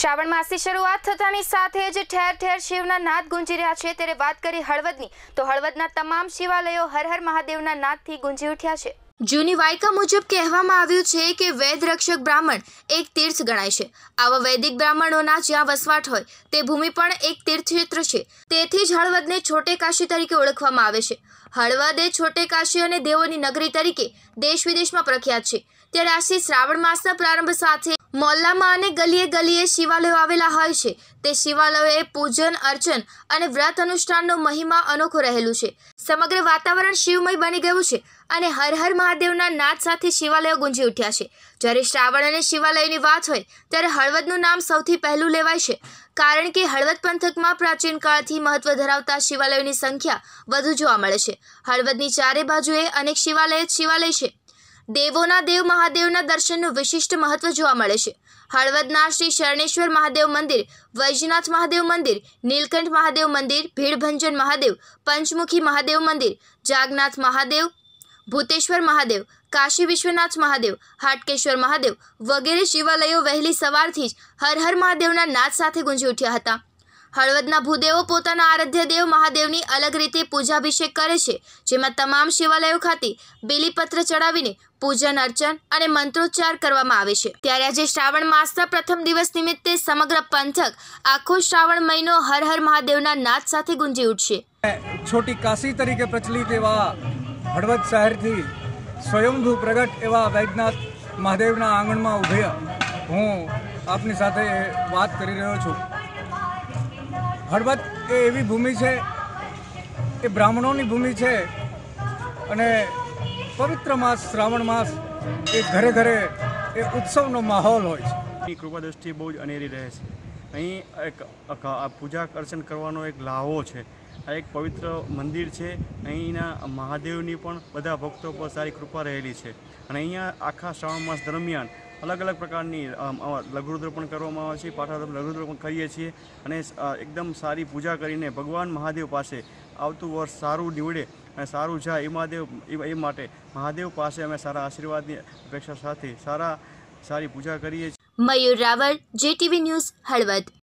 શ્રાવણ માસની શરૂઆત થતાની સાથે જ ઠેર ઠેર શિવના નાદ ગુંજી રહ્યા છે ત્યારે વાત કરી હળવદની તો હળવદના તમામ શિવાલયો હર હર મહાદેવના નાદથી ગુંજી ઉઠ્યા છે જૂની વાયકા મુજબ કહેવામાં આવ્યું છે કે વેદ રક્ષક બ્રાહ્મણ એક તીર્થ ગણાય છે આવા વૈદિક બ્રાહ્મણોના જ્યાં વસવાટ હોય તે ભૂમિ પણ એક તીર્થક્ષેત્ર છે તેથી જ હળવદને છોટે કાશી તરીકે ઓળખવામાં આવે છે હળવદ એ છોટે કાશી અને દેવોની નગરી તરીકે દેશ વિદેશમાં પ્રખ્યાત છે ત્યારે આજથી શ્રાવણ માસના પ્રારંભ સાથે મોલ્લામાં અને ગલીએ ગલીએ શિવાલયો આવેલા હોય છે તે શિવાલયોએ પૂજન અર્ચન અને વ્રત અનુષ્ઠાનનો મહિમા અનોખો રહેલું છે સમગ્ર વાતાવરણ શિવમય બની ગયું છે અને હર હર મહાદેવના નાદ સાથે શિવાલયો ગુંજી ઉઠ્યા છે જ્યારે શ્રાવણ અને શિવાલયની વાત હોય ત્યારે હળવદનું નામ સૌથી પહેલું લેવાય છે કારણ કે હળવદ પંથકમાં પ્રાચીન કાળથી મહત્વ ધરાવતા શિવાલયોની સંખ્યા વધુ જોવા મળે છે હળવદની ચારે બાજુએ અનેક શિવાલય જ શિવાલય છે દેવોના દેવ મહાદેવના દર્શનનું વિશિષ્ટ મહત્વ જોવા મળે છે હળવદના શ્રી શરણેશ્વર મહાદેવ મંદિર વૈજનાથ મહાદેવ મંદિર નીલકંઠ મહાદેવ મંદિર ભીડભંજન મહાદેવ પંચમુખી મહાદેવ મંદિર જાગનાથ મહાદેવ ભૂતેશ્વર મહાદેવ કાશી વિશ્વનાથ મહાદેવ હાટકેશ્વર મહાદેવ વગેરે શિવાલયો વહેલી સવારથી જ હર હર મહાદેવના નાદ સાથે ગુંજી ઉઠ્યા હતા હળવદના ભૂદેવો પોતાના આરાધ્ય દેવ મહાદેવની અલગ રીતે પૂજાભિષેક કરે છે જેમાં તમામ શિવાલયો ખાતે બેલીપત્ર ચડાવીને પૂજન અર્ચન અને મંત્રોચ્ચાર કરવામાં આવે છે ત્યારે આજે શ્રાવણ માસના પ્રથમ દિવસ નિમિત્તે સમગ્ર પંથક આખો શ્રાવણ મહિનો હર હર મહાદેવના નાદ સાથે ગુંજી ઉઠશે છોટી કાશી તરીકે પ્રચલિત એવા હળવદ શહેરથી સ્વયંભૂ પ્રગટ એવા વૈજનાથ મહાદેવના આંગણમાં ઉભે હું આપની સાથે વાત કરી રહ્યો છું હળવદ એ એવી ભૂમિ છે એ બ્રાહ્મણોની ભૂમિ છે અને પવિત્ર માસ શ્રાવણ માસ એ ઘરે ઘરે એ ઉત્સવનો માહોલ હોય છે કૃપા દ્રષ્ટિ બહુ જ અનેરી રહે છે અહીં એક પૂજા અર્ચન કરવાનો એક લાહો છે આ એક પવિત્ર મંદિર છે અહીંના મહાદેવની પણ બધા ભક્તો પર સારી કૃપા રહેલી છે અને અહીંયા આખા શ્રાવણ માસ દરમિયાન અલગ અલગ પ્રકારની લઘુરુદ્ર પણ કરવામાં આવે છે પાઠાધર્મ લઘુરુદ્ર પણ કરીએ છીએ અને એકદમ સારી પૂજા કરીને ભગવાન મહાદેવ પાસે આવતું વર્ષ સારું નીવડે અને સારું જાય એ મહાદેવ એ માટે મહાદેવ પાસે અમે સારા આશીર્વાદની અપેક્ષા સાથે સારા સારી પૂજા કરીએ છીએ મયુર રાવલ જેટીવી ન્યૂઝ હળવદ